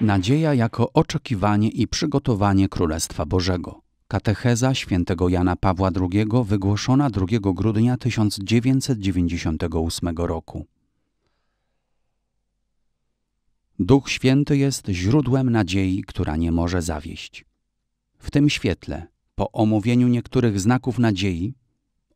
Nadzieja jako oczekiwanie i przygotowanie Królestwa Bożego. Katecheza świętego Jana Pawła II wygłoszona 2 grudnia 1998 roku. Duch Święty jest źródłem nadziei, która nie może zawieść. W tym świetle, po omówieniu niektórych znaków nadziei,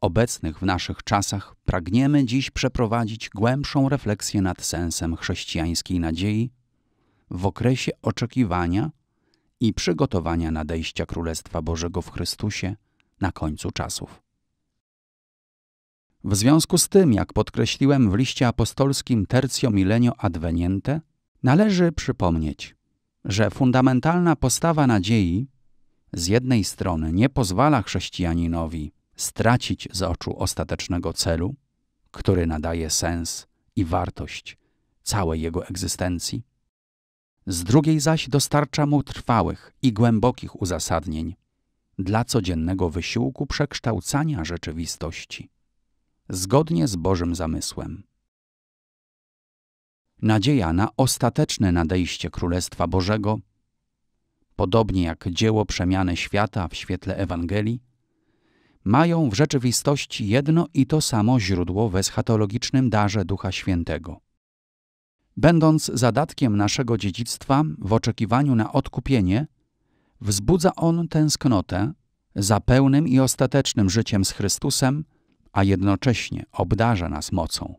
obecnych w naszych czasach, pragniemy dziś przeprowadzić głębszą refleksję nad sensem chrześcijańskiej nadziei w okresie oczekiwania i przygotowania nadejścia Królestwa Bożego w Chrystusie na końcu czasów. W związku z tym, jak podkreśliłem w liście apostolskim Tercio Milenio Adveniente, należy przypomnieć, że fundamentalna postawa nadziei z jednej strony nie pozwala chrześcijaninowi stracić z oczu ostatecznego celu, który nadaje sens i wartość całej jego egzystencji, z drugiej zaś dostarcza mu trwałych i głębokich uzasadnień dla codziennego wysiłku przekształcania rzeczywistości, zgodnie z Bożym zamysłem. Nadzieja na ostateczne nadejście Królestwa Bożego, podobnie jak dzieło przemiany świata w świetle Ewangelii, mają w rzeczywistości jedno i to samo źródło w eschatologicznym darze Ducha Świętego. Będąc zadatkiem naszego dziedzictwa w oczekiwaniu na odkupienie, wzbudza on tęsknotę za pełnym i ostatecznym życiem z Chrystusem, a jednocześnie obdarza nas mocą,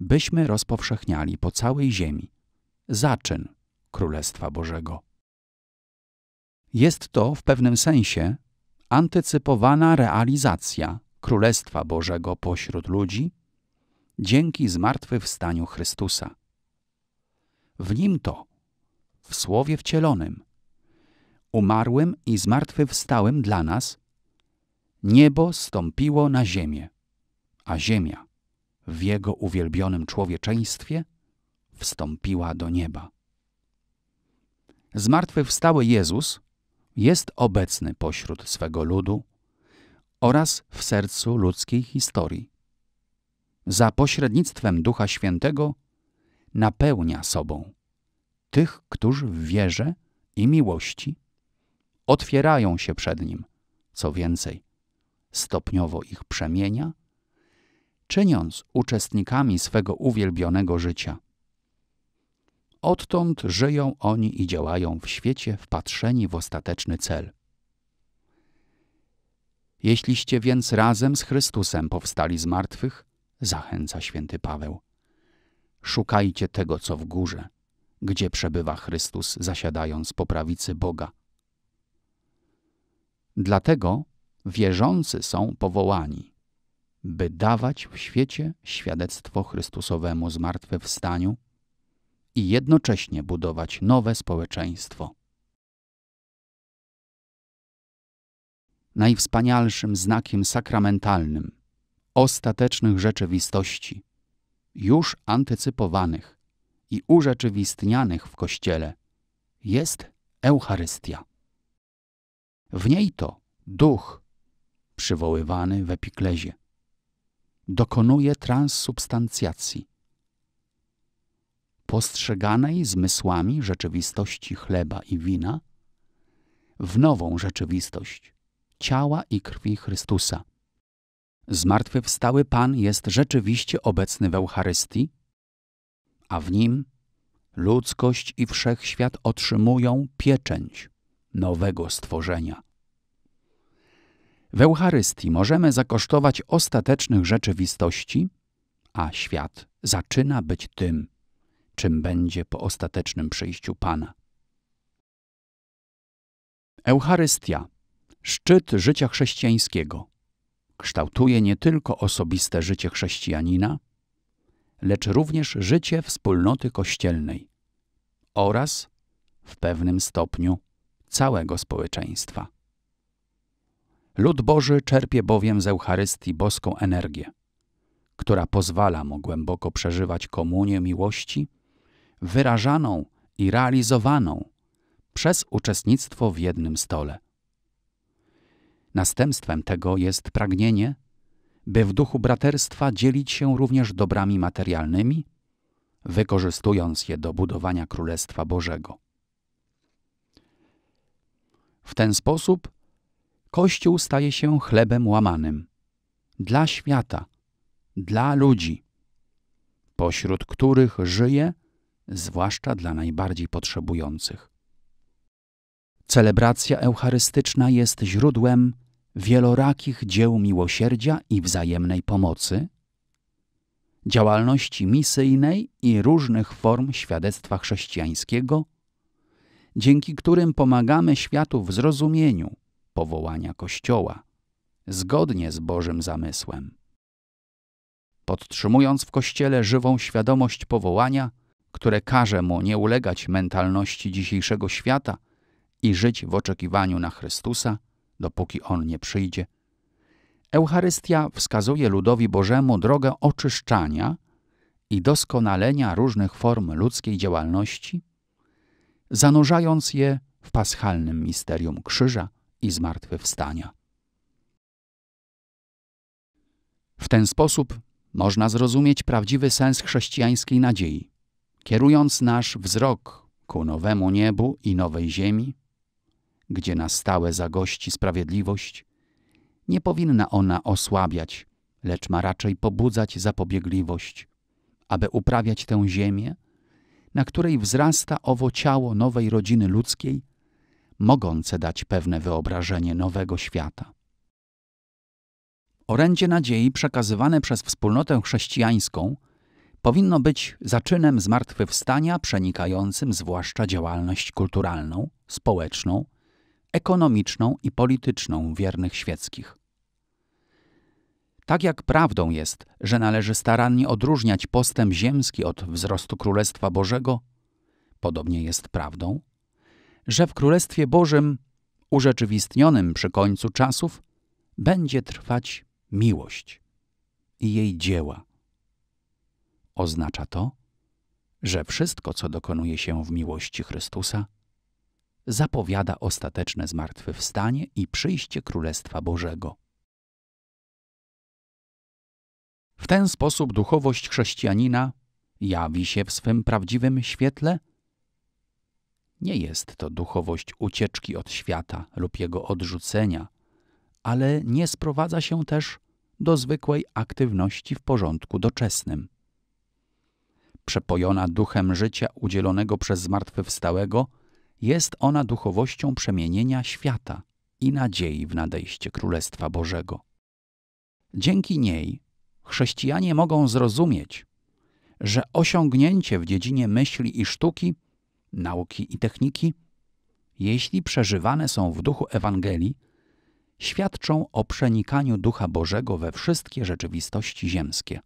byśmy rozpowszechniali po całej ziemi zaczyn Królestwa Bożego. Jest to w pewnym sensie antycypowana realizacja Królestwa Bożego pośród ludzi dzięki zmartwychwstaniu Chrystusa w nim to, w Słowie wcielonym, umarłym i zmartwychwstałym dla nas, niebo stąpiło na ziemię, a ziemia w jego uwielbionym człowieczeństwie wstąpiła do nieba. Zmartwychwstały Jezus jest obecny pośród swego ludu oraz w sercu ludzkiej historii. Za pośrednictwem Ducha Świętego napełnia sobą tych, którzy w wierze i miłości otwierają się przed Nim. Co więcej, stopniowo ich przemienia, czyniąc uczestnikami swego uwielbionego życia. Odtąd żyją oni i działają w świecie wpatrzeni w ostateczny cel. Jeśliście więc razem z Chrystusem powstali z martwych, zachęca święty Paweł. Szukajcie tego, co w górze, gdzie przebywa Chrystus, zasiadając po prawicy Boga. Dlatego wierzący są powołani, by dawać w świecie świadectwo Chrystusowemu zmartwychwstaniu i jednocześnie budować nowe społeczeństwo. Najwspanialszym znakiem sakramentalnym ostatecznych rzeczywistości już antycypowanych i urzeczywistnianych w Kościele jest Eucharystia. W niej to duch, przywoływany w epiklezie, dokonuje transsubstancjacji, postrzeganej zmysłami rzeczywistości chleba i wina w nową rzeczywistość ciała i krwi Chrystusa – zmartwychwstały Pan jest rzeczywiście obecny w Eucharystii, a w nim ludzkość i wszechświat otrzymują pieczęć nowego stworzenia. W Eucharystii możemy zakosztować ostatecznych rzeczywistości, a świat zaczyna być tym, czym będzie po ostatecznym przyjściu Pana. Eucharystia szczyt życia chrześcijańskiego kształtuje nie tylko osobiste życie chrześcijanina, lecz również życie wspólnoty kościelnej oraz, w pewnym stopniu, całego społeczeństwa. Lud Boży czerpie bowiem z Eucharystii boską energię, która pozwala mu głęboko przeżywać komunię miłości, wyrażaną i realizowaną przez uczestnictwo w jednym stole – Następstwem tego jest pragnienie, by w duchu braterstwa dzielić się również dobrami materialnymi, wykorzystując je do budowania Królestwa Bożego. W ten sposób Kościół staje się chlebem łamanym dla świata, dla ludzi, pośród których żyje, zwłaszcza dla najbardziej potrzebujących. Celebracja eucharystyczna jest źródłem wielorakich dzieł miłosierdzia i wzajemnej pomocy, działalności misyjnej i różnych form świadectwa chrześcijańskiego, dzięki którym pomagamy światu w zrozumieniu powołania Kościoła, zgodnie z Bożym zamysłem. Podtrzymując w Kościele żywą świadomość powołania, które każe mu nie ulegać mentalności dzisiejszego świata i żyć w oczekiwaniu na Chrystusa, dopóki On nie przyjdzie. Eucharystia wskazuje ludowi Bożemu drogę oczyszczania i doskonalenia różnych form ludzkiej działalności, zanurzając je w paschalnym misterium krzyża i zmartwychwstania. W ten sposób można zrozumieć prawdziwy sens chrześcijańskiej nadziei, kierując nasz wzrok ku nowemu niebu i nowej ziemi, gdzie na stałe zagości sprawiedliwość, nie powinna ona osłabiać, lecz ma raczej pobudzać zapobiegliwość, aby uprawiać tę ziemię, na której wzrasta owo ciało nowej rodziny ludzkiej, mogące dać pewne wyobrażenie nowego świata. Orędzie nadziei przekazywane przez wspólnotę chrześcijańską powinno być zaczynem zmartwychwstania przenikającym zwłaszcza działalność kulturalną, społeczną, ekonomiczną i polityczną wiernych świeckich. Tak jak prawdą jest, że należy starannie odróżniać postęp ziemski od wzrostu Królestwa Bożego, podobnie jest prawdą, że w Królestwie Bożym, urzeczywistnionym przy końcu czasów, będzie trwać miłość i jej dzieła. Oznacza to, że wszystko, co dokonuje się w miłości Chrystusa, zapowiada ostateczne zmartwychwstanie i przyjście Królestwa Bożego. W ten sposób duchowość chrześcijanina jawi się w swym prawdziwym świetle? Nie jest to duchowość ucieczki od świata lub jego odrzucenia, ale nie sprowadza się też do zwykłej aktywności w porządku doczesnym. Przepojona duchem życia udzielonego przez zmartwychwstałego, jest ona duchowością przemienienia świata i nadziei w nadejście Królestwa Bożego. Dzięki niej chrześcijanie mogą zrozumieć, że osiągnięcie w dziedzinie myśli i sztuki, nauki i techniki, jeśli przeżywane są w duchu Ewangelii, świadczą o przenikaniu Ducha Bożego we wszystkie rzeczywistości ziemskie.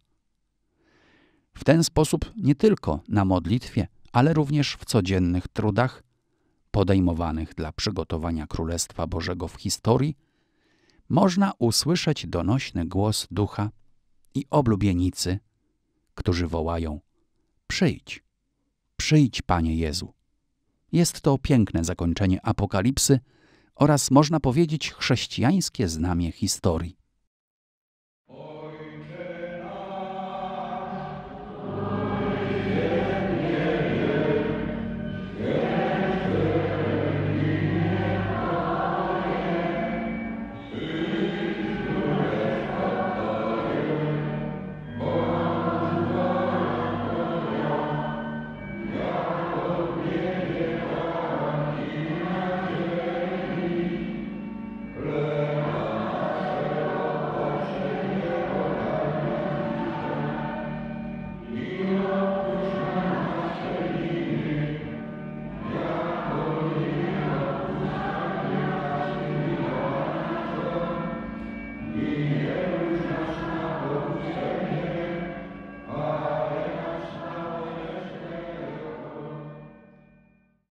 W ten sposób nie tylko na modlitwie, ale również w codziennych trudach podejmowanych dla przygotowania Królestwa Bożego w historii, można usłyszeć donośny głos ducha i oblubienicy, którzy wołają: Przyjdź, przyjdź, Panie Jezu. Jest to piękne zakończenie apokalipsy oraz można powiedzieć chrześcijańskie znamie historii.